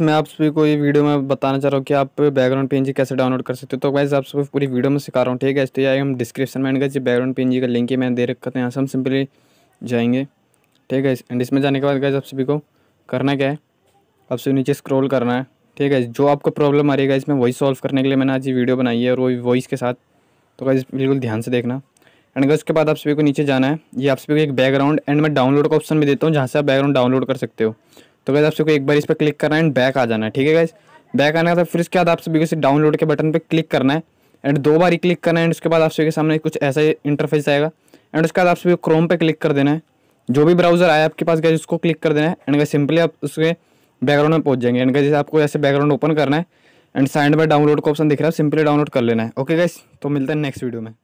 मैं आप सभी को ये वीडियो में बताना चाह रहा हूँ कि आप बैकग्राउंड पीएनजी कैसे डाउनलोड कर सकते हो तो गाइज आप सभी पूरी वीडियो में सिखा रहा हूँ ठीक है इसलिए ये हम डिस्क्रिप्शन में गए बैकग्राउंड पीएनजी का लिंक ही मैंने दे रखा था यहाँ से हम सिंपली जाएंगे ठीक है एंड इसमें जाने के बाद गाइज आप सभी को करना क्या है आप सभी नीचे स्क्रोल करना है ठीक है जो आपको प्रॉब्लम आ रही है इसमें वॉइस सॉल्व करने के लिए मैंने आज ये वीडियो बनाई है और वो वॉइस के साथ तो गाइज बिल्कुल ध्यान से देखना एंड उसके बाद आप सभी को नीचे जाना है ये आप सभी को एक बैकग्राउंड एंड मैं डाउनलोड का ऑप्शन भी देता हूँ जहाँ से आप बैकग्राउंड डाउनलोड कर सकते हो तो गैस आप सबको एक बार इस पर क्लिक करना है एंड बैक आ जाना है ठीक है गैस बैक आने का तो फिर इसके बाद आप सभी को डाउनलोड के बटन पर क्लिक करना है एंड दो बार ही क्लिक करना है एंड उसके बाद आप सभी के सामने कुछ ऐसा ही इंटरफेस आएगा एंड उसके बाद आप सभी को क्रोम पे क्लिक कर देना है जो भी ब्राउज़र आया आपके पास गए उसको क्लिक कर देना है एंड गए सिंपली आप उसके बैकग्राउंड में पहुंच जाएंगे एंड गए आपको ऐसे बैकग्राउंड ओपन करना है एंड साइड में डाउनलोड का ऑप्शन दिख रहा है सिंपली डाउनलोड कर लेना है ओके गए तो मिलता है नेक्स्ट वीडियो में